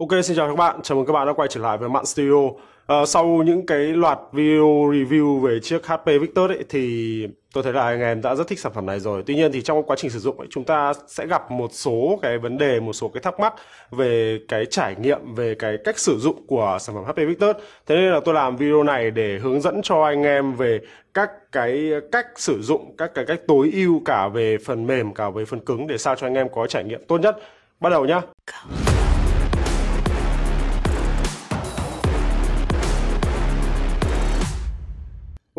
Ok, xin chào các bạn, chào mừng các bạn đã quay trở lại với MẠNG Studio à, Sau những cái loạt video review về chiếc HP Victor ấy, thì tôi thấy là anh em đã rất thích sản phẩm này rồi Tuy nhiên thì trong quá trình sử dụng ấy, chúng ta sẽ gặp một số cái vấn đề, một số cái thắc mắc về cái trải nghiệm, về cái cách sử dụng của sản phẩm HP Victor Thế nên là tôi làm video này để hướng dẫn cho anh em về các cái cách sử dụng, các cái cách tối ưu cả về phần mềm, cả về phần cứng để sao cho anh em có trải nghiệm tốt nhất Bắt đầu nhá Go.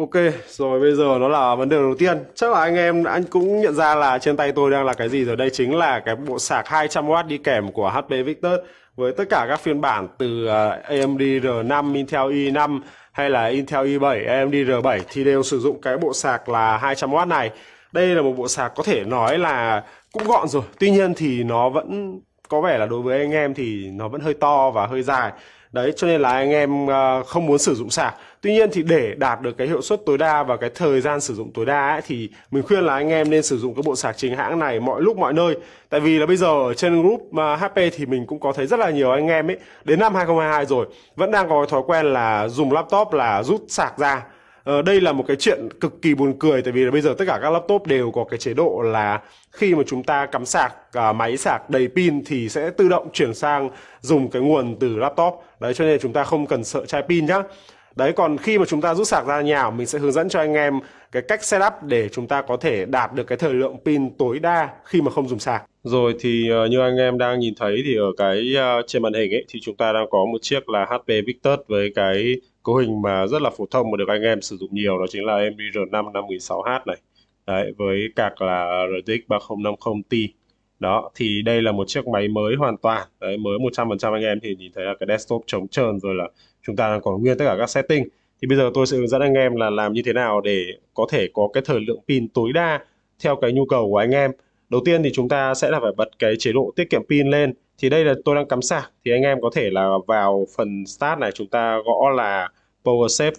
Ok, rồi bây giờ nó là vấn đề đầu tiên Chắc là anh em anh cũng nhận ra là trên tay tôi đang là cái gì rồi Đây chính là cái bộ sạc 200W đi kèm của HP Victor Với tất cả các phiên bản từ à, AMD R5, Intel i5 hay là Intel i7, AMD R7 Thì đều sử dụng cái bộ sạc là 200W này Đây là một bộ sạc có thể nói là cũng gọn rồi Tuy nhiên thì nó vẫn có vẻ là đối với anh em thì nó vẫn hơi to và hơi dài đấy cho nên là anh em ờ, không muốn sử dụng sạc tuy nhiên thì để đạt được cái hiệu suất tối đa và cái thời gian sử dụng tối đa ấy, thì mình khuyên là anh em nên sử dụng cái bộ sạc chính hãng này mọi lúc mọi nơi tại vì là bây giờ ở trên group ờ, HP thì mình cũng có thấy rất là nhiều anh em ấy đến năm 2022 rồi vẫn đang có cái thói quen là dùng laptop là rút sạc ra Ờ, đây là một cái chuyện cực kỳ buồn cười tại vì là bây giờ tất cả các laptop đều có cái chế độ là khi mà chúng ta cắm sạc à, máy sạc đầy pin thì sẽ tự động chuyển sang dùng cái nguồn từ laptop đấy cho nên chúng ta không cần sợ chai pin nhá đấy còn khi mà chúng ta rút sạc ra nhà mình sẽ hướng dẫn cho anh em cái cách setup để chúng ta có thể đạt được cái thời lượng pin tối đa khi mà không dùng sạc rồi thì ờ, như anh em đang nhìn thấy thì ở cái ờ, trên màn hình ấy thì chúng ta đang có một chiếc là HP Victus với cái cấu hình mà rất là phổ thông mà được anh em sử dụng nhiều đó chính là MBR5 56H này đấy với cạc là RTX 3050 t đó thì đây là một chiếc máy mới hoàn toàn đấy mới 100% anh em thì nhìn thấy là cái desktop chống trơn rồi là chúng ta đang còn nguyên tất cả các setting thì bây giờ tôi sẽ hướng dẫn anh em là làm như thế nào để có thể có cái thời lượng pin tối đa theo cái nhu cầu của anh em đầu tiên thì chúng ta sẽ là phải bật cái chế độ tiết kiệm pin lên thì đây là tôi đang cắm sạc thì anh em có thể là vào phần start này chúng ta gõ là power save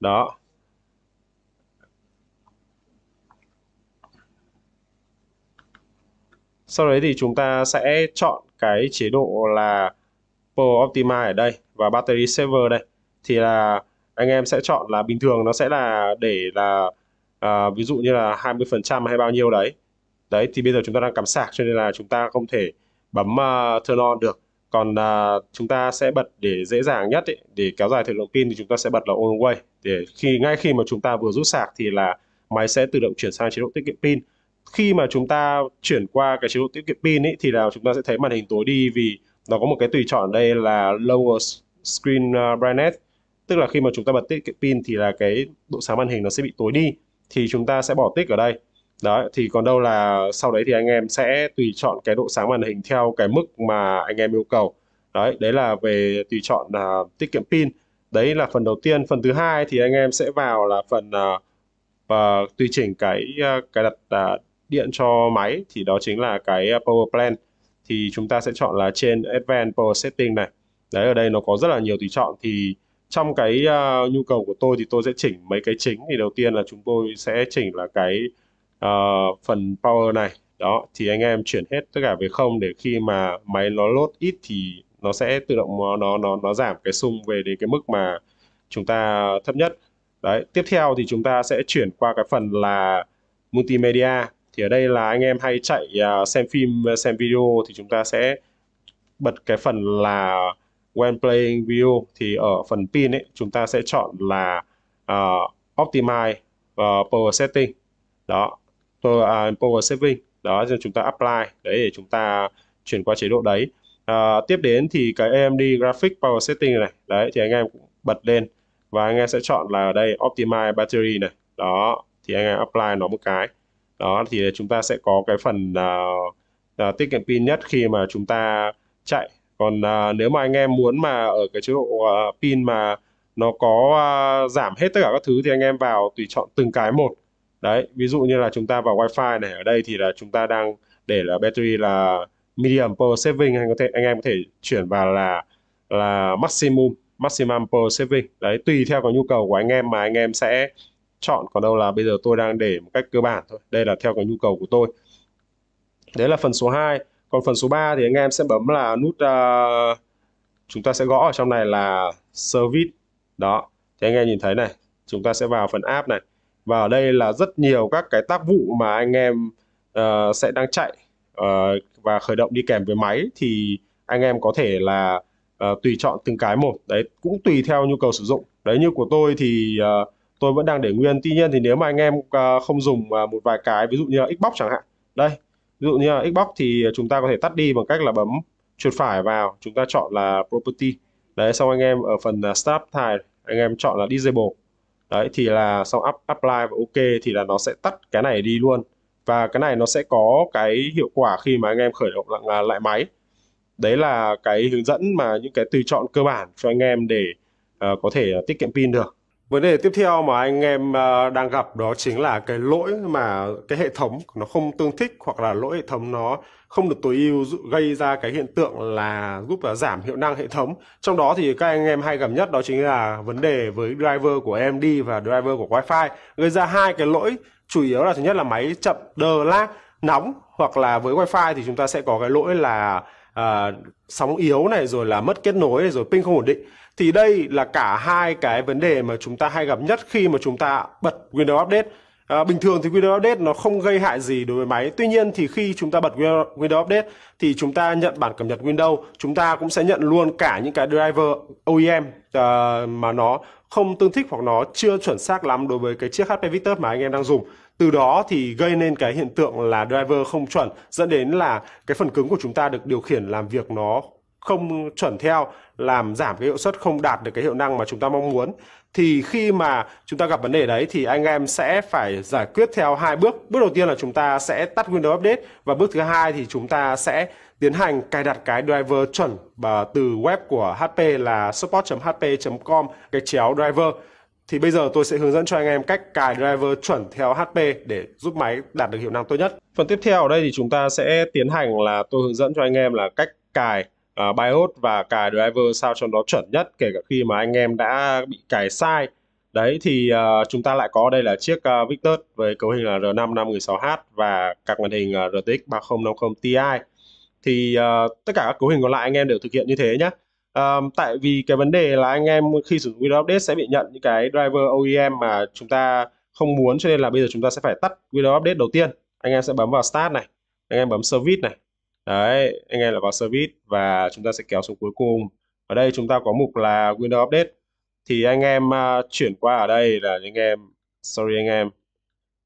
đó sau đấy thì chúng ta sẽ chọn cái chế độ là power optimize ở đây và battery saver đây thì là anh em sẽ chọn là bình thường nó sẽ là để là à, ví dụ như là 20% hay bao nhiêu đấy đấy thì bây giờ chúng ta đang cắm sạc cho nên là chúng ta không thể bấm uh, turn on được còn uh, chúng ta sẽ bật để dễ dàng nhất ý, để kéo dài thời lượng pin thì chúng ta sẽ bật là on way để khi ngay khi mà chúng ta vừa rút sạc thì là máy sẽ tự động chuyển sang chế độ tiết kiệm pin khi mà chúng ta chuyển qua cái chế độ tiết kiệm pin ý, thì là chúng ta sẽ thấy màn hình tối đi vì nó có một cái tùy chọn ở đây là lower screen ờ, brightness tức là khi mà chúng ta bật tiết kiệm pin thì là cái độ sáng màn hình nó sẽ bị tối đi thì chúng ta sẽ bỏ tích ở đây Đấy, thì còn đâu là sau đấy thì anh em sẽ tùy chọn cái độ sáng màn hình theo cái mức mà anh em yêu cầu. Đấy, đấy là về tùy chọn uh, tiết kiệm pin. Đấy là phần đầu tiên. Phần thứ hai thì anh em sẽ vào là phần uh, và tùy chỉnh cái à, cái đặt uh, điện cho máy thì đó chính là cái power plan thì chúng ta sẽ chọn là trên advanced power setting này đấy ở đây nó có rất là nhiều tùy chọn thì trong cái uh, nhu cầu của tôi thì tôi sẽ chỉnh mấy cái chính thì đầu tiên là chúng tôi sẽ chỉnh là cái uh, phần power này đó thì anh em chuyển hết tất cả về không để khi mà máy nó load ít thì nó sẽ tự động nó nó nó, nó giảm cái xung về đến cái mức mà chúng ta thấp nhất đấy tiếp theo thì chúng ta sẽ chuyển qua cái phần là multimedia thì ở đây là anh em hay chạy uh, xem phim xem video thì chúng ta sẽ bật cái phần là when playing video thì ở phần pin ấy chúng ta sẽ chọn là uh, optimize uh, power setting đó à, Power Saving đó cho chúng ta apply đấy để chúng ta chuyển qua chế độ đấy à, tiếp đến thì cái AMD Graphic Power Setting này đấy thì anh em bật lên và anh em sẽ chọn là ở đây Optimize Battery này đó thì anh em apply nó một cái đó thì chúng ta sẽ có cái phần uh, uh, tiết kiệm pin nhất khi mà chúng ta chạy còn uh, nếu mà anh em muốn mà ở cái chế độ uh, pin mà nó có uh, giảm hết tất cả các thứ thì anh em vào tùy chọn từng cái một đấy ví dụ như là chúng ta vào wifi này ở đây thì là chúng ta đang để là battery là medium power saving anh có thể anh em có thể chuyển vào là là maximum maximum power saving đấy tùy theo cái nhu cầu của anh em mà anh em sẽ chọn còn đâu là bây giờ tôi đang để một cách cơ bản thôi đây là theo cái nhu cầu của tôi đấy là phần số 2 còn phần số 3 thì anh em sẽ bấm là nút uh, chúng ta sẽ gõ ở trong này là service đó thì anh em nhìn thấy này chúng ta sẽ vào phần app này và ở đây là rất nhiều các cái tác vụ mà anh em uh, sẽ đang chạy uh, và khởi động đi kèm với máy thì anh em có thể là uh, tùy chọn từng cái một đấy cũng tùy theo nhu cầu sử dụng đấy như của tôi thì uh, tôi vẫn đang để nguyên tuy nhiên thì nếu mà anh em uh, không dùng uh, một vài cái ví dụ như là Xbox chẳng hạn đây ví dụ như là Xbox thì chúng ta có thể tắt đi bằng cách là bấm chuột phải vào chúng ta chọn là property đấy xong anh em ở phần uh, start time anh em chọn là disable đấy thì là sau up, apply và ok thì là nó sẽ tắt cái này đi luôn và cái này nó sẽ có cái hiệu quả khi mà anh em khởi động lại, à, lại máy đấy là cái hướng dẫn mà những cái tùy chọn cơ bản cho anh em để uh, có thể ờ, tiết kiệm pin được Vấn đề tiếp theo mà anh em ờ, đang gặp đó chính là cái lỗi mà cái hệ thống nó không tương thích hoặc là lỗi hệ thống nó không được tối ưu gây ra cái hiện tượng là giúp là giảm hiệu năng hệ thống. Trong đó thì các anh em hay gặp nhất đó chính là vấn đề với driver của AMD và driver của Wi-Fi gây ra hai cái lỗi chủ yếu là thứ nhất là máy chậm đờ lag nóng hoặc là với Wi-Fi thì chúng ta sẽ có cái lỗi là à, sóng yếu này rồi là mất kết nối rồi pin không ổn định thì đây là cả hai cái vấn đề mà chúng ta hay gặp nhất khi mà chúng ta bật Windows Update. À, bình thường thì Windows Update nó không gây hại gì đối với máy. Tuy nhiên thì khi chúng ta bật Windows Update thì chúng ta nhận bản cập nhật Windows, chúng ta cũng sẽ nhận luôn cả những cái driver OEM à, mà nó không tương thích hoặc nó chưa chuẩn xác lắm đối với cái chiếc HP Victor mà anh em đang dùng. Từ đó thì gây nên cái hiện tượng là driver không chuẩn dẫn đến là cái phần cứng của chúng ta được điều khiển làm việc nó không chuẩn theo làm giảm cái hiệu suất không đạt được cái hiệu năng mà chúng ta mong muốn thì khi mà chúng ta gặp vấn đề đấy thì anh em sẽ phải giải quyết theo hai bước bước đầu tiên là chúng ta sẽ tắt Windows Update và bước thứ hai thì chúng ta sẽ tiến hành cài đặt cái driver chuẩn từ web của HP là support.hp.com gạch chéo driver thì bây giờ tôi sẽ hướng dẫn cho anh em cách cài driver chuẩn theo HP để giúp máy đạt được hiệu năng tốt nhất. Phần tiếp theo ở đây thì chúng ta sẽ tiến hành là tôi hướng dẫn cho anh em là cách cài À, BIOS và cài driver sao cho nó chuẩn nhất kể cả khi mà anh em đã bị cài sai đấy thì uh, chúng ta lại có đây là chiếc uh, Victus với cấu hình là R5 516H và các màn hình uh, RTX 3050 Ti thì uh, tất cả các cấu hình còn lại anh em đều thực hiện như thế nhé Um, tại vì cái vấn đề là anh em khi sử dụng Windows Update sẽ bị nhận những cái driver OEM mà chúng ta không muốn cho nên là bây giờ chúng ta sẽ phải tắt Windows Update đầu tiên anh em sẽ bấm vào Start này anh em bấm Service này đấy anh em là vào service và chúng ta sẽ kéo xuống cuối cùng ở đây chúng ta có mục là window update thì anh em uh, chuyển qua ở đây là anh em sorry anh em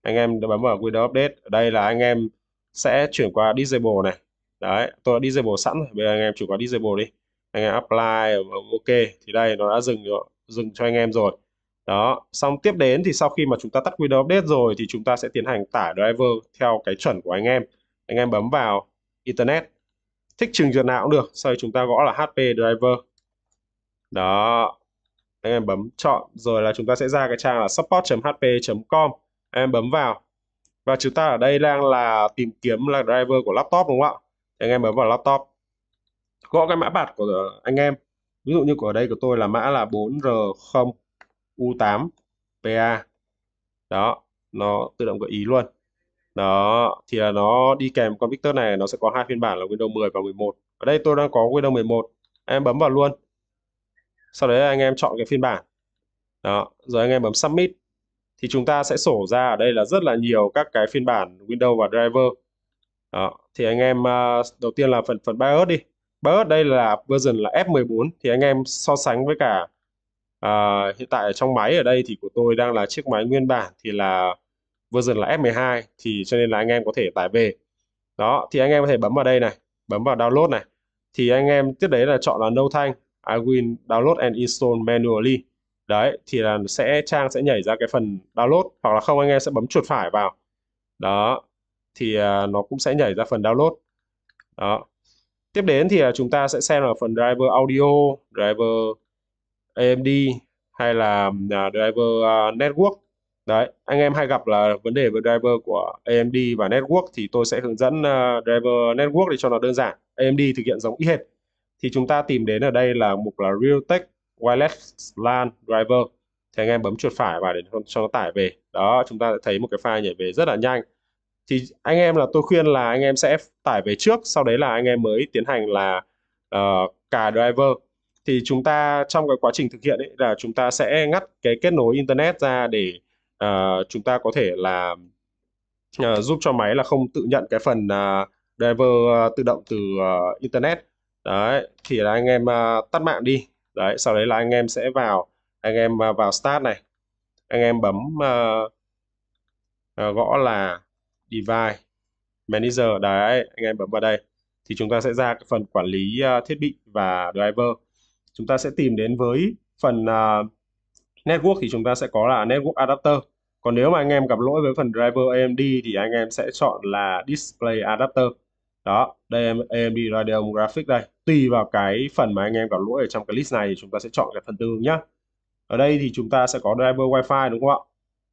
anh em đã bấm vào window update ở đây là anh em sẽ chuyển qua disable này đấy tôi đã disable sẵn rồi bây giờ anh em chuyển qua disable đi anh em apply ok thì đây nó đã dừng dừng cho anh em rồi đó xong tiếp đến thì sau khi mà chúng ta tắt window update rồi thì chúng ta sẽ tiến hành tải driver theo cái chuẩn của anh em anh em bấm vào internet thích trường duyệt nào cũng được sau chúng ta gõ là hp driver đó anh em bấm chọn rồi là chúng ta sẽ ra cái trang là support.hp.com em bấm vào và chúng ta ở đây đang là tìm kiếm là driver của laptop đúng không ạ anh em bấm vào laptop gõ cái mã bạt của anh em ví dụ như của đây của tôi là mã là 4R0U8PA đó nó tự động gợi ý luôn đó thì là nó đi kèm con Victor này nó sẽ có hai phiên bản là Windows 10 và 11 ở đây tôi đang có Windows 11 em bấm vào luôn sau đấy anh em chọn cái phiên bản đó rồi anh em bấm submit thì chúng ta sẽ sổ ra ở đây là rất là nhiều các cái phiên bản Windows và driver đó. thì anh em à, đầu tiên là phần phần BIOS đi BIOS đây là version là F14 thì anh em so sánh với cả à, hiện tại ở trong máy ở đây thì của tôi đang là chiếc máy nguyên bản thì là version là F12 thì cho nên là anh em có thể tải về đó thì anh em có thể bấm vào đây này bấm vào download này thì anh em tiếp đấy là chọn là no thanh I will download and install manually đấy thì là sẽ trang sẽ nhảy ra cái phần download hoặc là không anh em sẽ bấm chuột phải vào đó thì à, nó cũng sẽ nhảy ra phần download đó tiếp đến thì à, chúng ta sẽ xem là phần driver audio driver AMD hay là à, driver network đấy anh em hay gặp là vấn đề về driver của AMD và network thì tôi sẽ hướng dẫn uh, driver network để cho nó đơn giản AMD thực hiện giống y hệt thì chúng ta tìm đến ở đây là mục là Realtek Wireless LAN Driver thì anh em bấm chuột phải và để cho nó tải về đó chúng ta sẽ thấy một cái file nhảy về rất là nhanh thì anh em là tôi khuyên là anh em sẽ tải về trước sau đấy là anh em mới tiến hành là uh, ờ, cài driver thì chúng ta trong cái quá trình thực hiện ấy là chúng ta sẽ ngắt cái kết nối internet ra để uh, chúng ta có thể là uh, giúp cho máy là không tự nhận cái phần uh, driver uh, tự động từ uh, internet đấy thì là anh em uh, tắt mạng đi đấy sau đấy là anh em sẽ vào anh em uh, vào start này anh em bấm uh, uh, gõ là device manager đấy anh em bấm vào đây thì chúng ta sẽ ra cái phần quản lý uh, thiết bị và driver chúng ta sẽ tìm đến với phần uh, network thì chúng ta sẽ có là network adapter còn nếu mà anh em gặp lỗi với phần driver AMD thì anh em sẽ chọn là display adapter đó đây AMD Radeon Graphics đây tùy vào cái phần mà anh em gặp lỗi ở trong cái list này thì chúng ta sẽ chọn cái phần tương nhá ở đây thì chúng ta sẽ có driver Wi-Fi đúng không ạ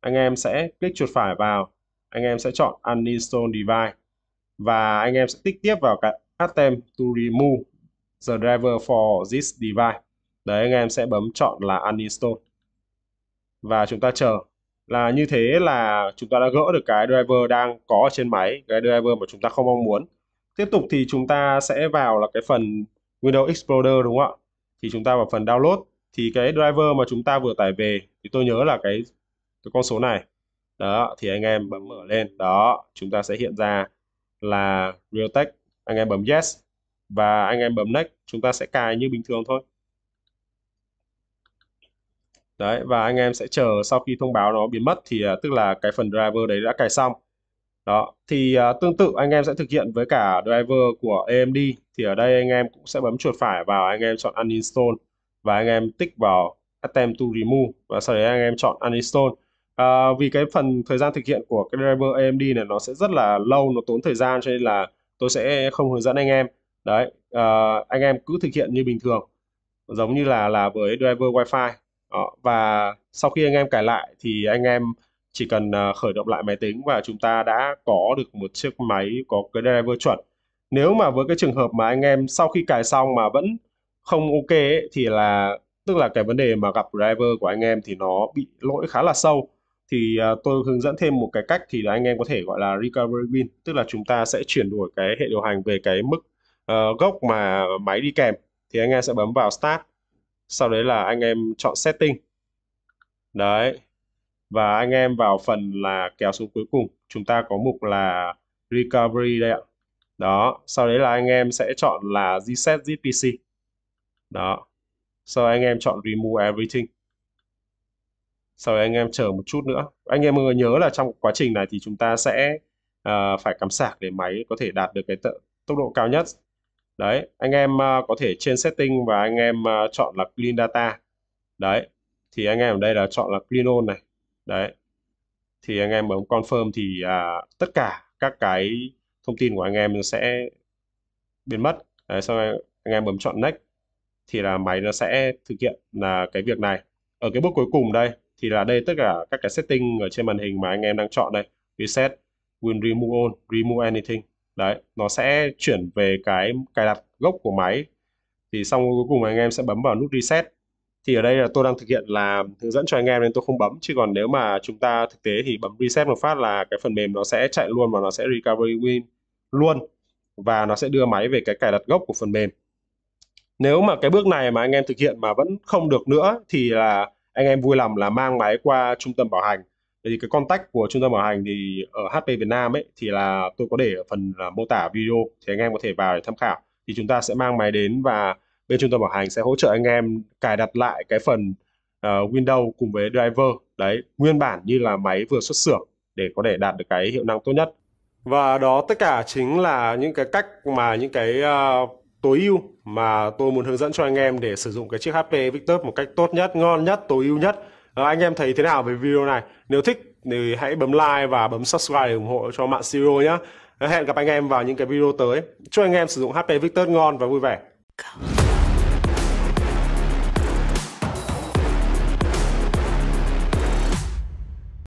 anh em sẽ click chuột phải vào anh em sẽ chọn uninstall device và anh em sẽ tích tiếp vào cái attempt to remove the driver for this device đấy anh em sẽ bấm chọn là uninstall và chúng ta chờ là như thế là chúng ta đã gỡ được cái driver đang có ở trên máy cái driver mà chúng ta không mong muốn tiếp tục thì chúng ta sẽ vào là cái phần Windows Explorer đúng không ạ thì chúng ta vào phần download thì cái driver mà chúng ta vừa tải về thì tôi nhớ là cái cái con số này đó thì anh em bấm mở lên đó chúng ta sẽ hiện ra là Realtek anh em bấm yes và anh em bấm next chúng ta sẽ cài như bình thường thôi đấy và anh em sẽ chờ sau khi thông báo nó biến mất thì uh, tức là cái phần driver đấy đã cài xong đó thì uh, tương tự anh em sẽ thực hiện với cả driver của AMD thì ở đây anh em cũng sẽ bấm chuột phải vào anh em chọn uninstall và anh em tích vào attempt to remove và sau đấy anh em chọn uninstall à, vì cái phần thời gian thực hiện của cái driver AMD này nó sẽ rất là lâu nó tốn thời gian cho nên là tôi sẽ không hướng dẫn anh em đấy à, anh em cứ thực hiện như bình thường giống như là là với driver wifi đó. Ờ, và sau khi anh em cài lại thì anh em chỉ cần ờ, khởi động lại máy tính và chúng ta đã có được một chiếc máy có cái driver chuẩn nếu mà với cái trường hợp mà anh em sau khi cài xong mà vẫn không ok ấy, thì là tức là cái vấn đề mà gặp driver của anh em thì nó bị lỗi khá là sâu thì ờ, tôi hướng dẫn thêm một cái cách thì là anh em có thể gọi là recovery win tức là chúng ta sẽ chuyển đổi cái hệ điều hành về cái mức uh, gốc mà máy đi kèm thì anh em sẽ bấm vào start sau đấy là anh em chọn setting đấy và anh em vào phần là kéo xuống cuối cùng chúng ta có mục là recovery đây ạ đó sau đấy là anh em sẽ chọn là reset zpc đó sau anh em chọn remove everything sau đấy anh em chờ một chút nữa anh em nhớ là trong quá trình này thì chúng ta sẽ uh, phải cắm sạc để máy có thể đạt được cái tốc độ cao nhất đấy anh em ờ, có thể trên setting và anh em ờ, chọn là clean data đấy thì anh em ở đây là chọn là clean all này đấy thì anh em bấm confirm thì à, tất cả các cái thông tin của anh em sẽ biến mất đấy, sau anh em bấm chọn next thì là máy nó sẽ thực hiện là cái việc này ở cái bước cuối cùng đây thì là đây tất cả các cái setting ở trên màn hình mà anh em đang chọn đây reset will remove all remove anything đấy nó sẽ chuyển về cái cài đặt gốc của máy thì xong cuối cùng anh em sẽ bấm vào nút reset thì ở đây là tôi đang thực hiện là hướng dẫn cho anh em nên tôi không bấm chứ còn nếu mà chúng ta thực tế thì bấm reset một phát là cái phần mềm nó sẽ chạy luôn và nó sẽ recovery win luôn và nó sẽ đưa máy về cái cài đặt gốc của phần mềm nếu mà cái bước này mà anh em thực hiện mà vẫn không được nữa thì là anh em vui lòng là mang máy qua trung tâm bảo hành thì cái contact của trung tâm bảo hành thì ở HP Việt Nam ấy thì là tôi có để ở phần là mô tả video thì anh em có thể vào để tham khảo thì chúng ta sẽ mang máy đến và bên trung tâm bảo hành sẽ hỗ trợ anh em cài đặt lại cái phần uh, ờ, Windows cùng với driver đấy nguyên bản như là máy vừa xuất xưởng để có thể đạt được cái hiệu năng tốt nhất và đó tất cả chính là những cái cách mà những cái uh, tối ưu mà tôi muốn hướng dẫn cho anh em để sử dụng cái chiếc HP Victor một cách tốt nhất, ngon nhất, tối ưu nhất Ờ, anh em thấy thế nào về video này nếu thích thì hãy bấm like và bấm subscribe để ủng hộ cho mạng Siro nhé hẹn gặp anh em vào những cái video tới chúc anh em sử dụng HP Victor ngon và vui vẻ